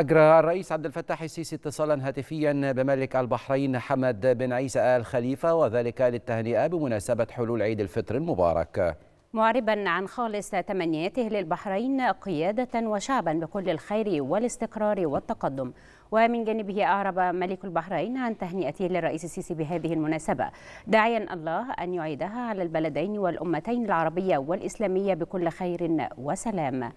أجرى الرئيس عبد الفتاح السيسي اتصالا هاتفيا بملك البحرين حمد بن عيسى آل خليفة وذلك للتهنئة بمناسبة حلول عيد الفطر المبارك معربا عن خالص تمنياته للبحرين قيادة وشعبا بكل الخير والاستقرار والتقدم ومن جانبه أعرب ملك البحرين عن تهنئته للرئيس السيسي بهذه المناسبة داعيا الله أن يعيدها على البلدين والأمتين العربية والإسلامية بكل خير وسلام